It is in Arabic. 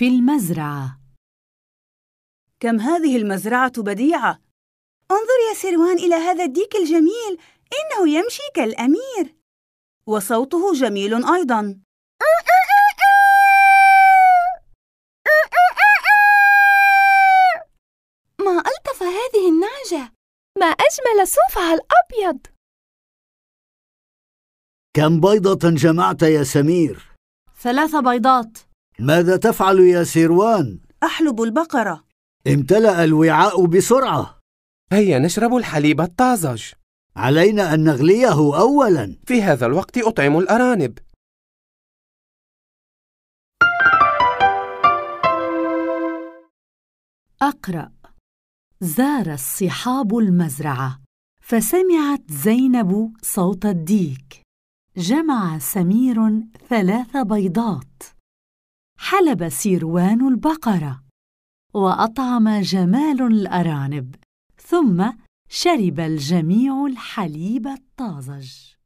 في المزرعة كم هذه المزرعة بديعة! انظر يا سروان إلى هذا الديك الجميل، إنه يمشي كالأمير، وصوته جميل أيضاً. ما ألطف هذه النعجة! ما أجمل صوفها الأبيض! كم بيضة جمعت يا سمير؟ ثلاث بيضات ماذا تفعل يا سيروان؟ أحلب البقرة امتلأ الوعاء بسرعة هيا نشرب الحليب الطازج علينا أن نغليه أولاً في هذا الوقت أطعم الأرانب أقرأ زار الصحاب المزرعة فسمعت زينب صوت الديك جمع سمير ثلاث بيضات حلب سيروان البقرة وأطعم جمال الأرانب ثم شرب الجميع الحليب الطازج